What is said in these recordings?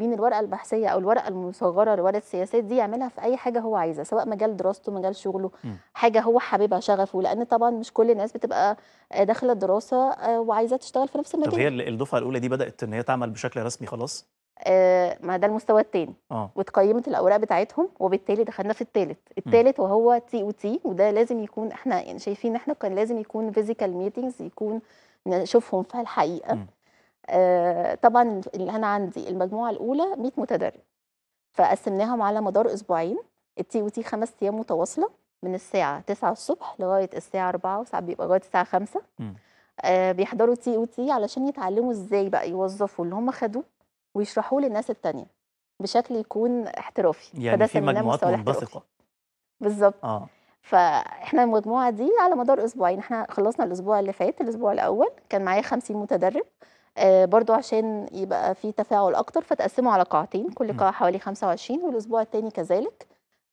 مين الورقه البحثيه او الورقه المصغره لورقه السياسات دي يعملها في اي حاجه هو عايزها سواء مجال دراسته مجال شغله م. حاجه هو حاببها شغفه لان طبعا مش كل الناس بتبقى آه، داخله الدراسه آه، وعايزه تشتغل في نفس المجال طب هي الدفعه الاولى دي بدات ان هي تعمل بشكل رسمي خلاص آه ما ده المستوى الثاني آه. واتقيمت الاوراق بتاعتهم وبالتالي دخلنا في الثالث الثالث وهو تي او تي وده لازم يكون احنا يعني شايفين احنا كان لازم يكون فيزيكال ميتينجز يكون نشوفهم في الحقيقه م. آه، طبعا أنا عندي المجموعة الأولى 100 متدرب فقسمناهم على مدار أسبوعين التي وتي خمس أيام متواصلة من الساعة 9 الصبح لغاية الساعة 4 وساعات بيبقى لغاية الساعة 5 آه بيحضروا تي او تي علشان يتعلموا ازاي بقى يوظفوا اللي هم خدوه ويشرحوه للناس الثانيه بشكل يكون احترافي يعني فده في مجموعات منبثقة بالظبط آه. فاحنا المجموعة دي على مدار اسبوعين احنا خلصنا الاسبوع اللي فات الاسبوع الاول كان معايا 50 متدرب آه، برضو عشان يبقى في تفاعل اكتر فتقسموا على قاعتين كل قاعه حوالي 25 والاسبوع الثاني كذلك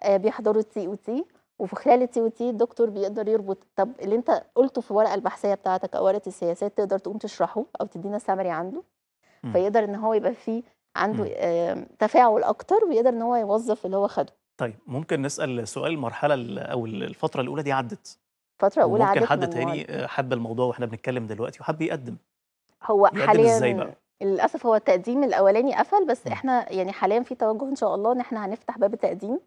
آه، بيحضروا التي او تي وفي خلال التي او تي الدكتور بيقدر يربط طب اللي انت قلته في الورقه البحثيه بتاعتك او ورقه السياسات تقدر تقوم تشرحه او تدينا سامري عنده فيقدر ان هو يبقى في عنده آه، تفاعل اكتر ويقدر ان هو يوظف اللي هو خده طيب ممكن نسال سؤال المرحله او الفتره الاولى دي عدت فتره اولى عدت ممكن حد تاني حب الموضوع واحنا بنتكلم دلوقتي وحب يقدم هو حاليا ازاي بقى؟ للاسف هو التقديم الاولاني قفل بس احنا يعني حاليا في توجه ان شاء الله ان احنا هنفتح باب التقديم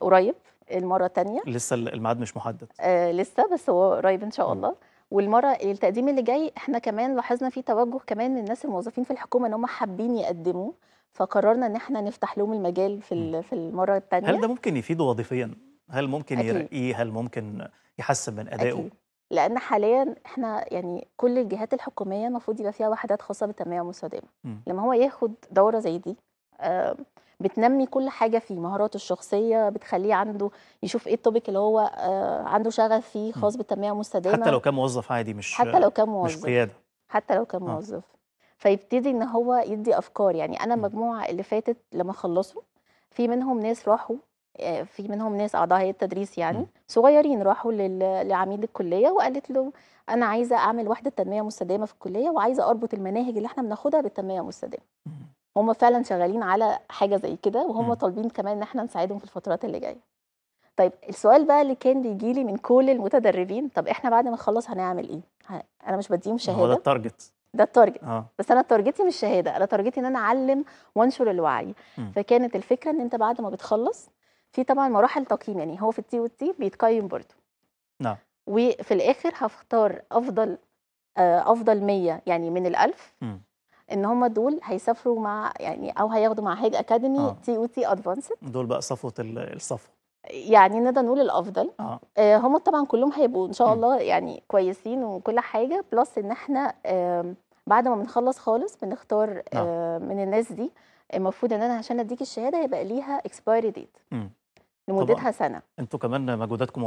قريب المره الثانيه لسه الميعاد مش محدد آه لسه بس هو قريب ان شاء م. الله والمره التقديم اللي جاي احنا كمان لاحظنا في توجه كمان من الناس الموظفين في الحكومه ان هم حابين يقدموا فقررنا ان احنا نفتح لهم المجال في في المره الثانيه هل ده ممكن يفيده وظيفيا هل ممكن يرقيه هل ممكن يحسن من ادائه أكيد. لان حاليا احنا يعني كل الجهات الحكوميه المفروض يبقى فيها وحدات خاصه بالتنميه المستدامه لما هو ياخد دوره زي دي بتنمي كل حاجه فيه مهاراته الشخصيه بتخليه عنده يشوف ايه التوبيك اللي هو آه، عنده شغف فيه خاص بالتنميه المستدامه حتى لو كان موظف عادي مش حتى لو كان موظف مش قياده حتى لو كان آه. موظف فيبتدي ان هو يدي افكار يعني انا المجموعه اللي فاتت لما خلصوا في منهم ناس راحوا في منهم ناس اعضاء هيئه تدريس يعني صغيرين راحوا لعميد الكليه وقالت له انا عايزه اعمل وحده تنميه مستدامه في الكليه وعايزه اربط المناهج اللي احنا بناخدها بالتنميه المستدامه هم فعلا شغالين على حاجه زي كده وهم طالبين كمان ان احنا نساعدهم في الفترات اللي جايه طيب السؤال بقى اللي كان بيجي لي من كل المتدربين طب احنا بعد ما نخلص هنعمل ايه انا مش بديهم شهاده هو ده التارجت ده التارجت آه. بس انا تارجتي مش شهاده انا تارجتي ان انا اعلم وانشر الوعي م. فكانت الفكره ان انت بعد ما بتخلص في طبعا مراحل تقييم يعني هو في التي والتي بيتقيم برضه نعم وفي الاخر هختار افضل آه، افضل 100 يعني من ال1000 ان هم دول هيسافروا مع يعني او هياخدوا مع هيد اكاديمي آه. تي او تي ادفانسد دول بقى صفوه الصفوه يعني نقدر نقول الافضل آه. آه هم طبعا كلهم هيبقوا ان شاء الله يعني كويسين وكل حاجه بلس ان احنا آه بعد ما بنخلص خالص بنختار آه. آه من الناس دي المفروض ان انا عشان اديك الشهاده هيبقى ليها اكسبايري ديت لمدتها سنه انتوا كمان مجهوداتكم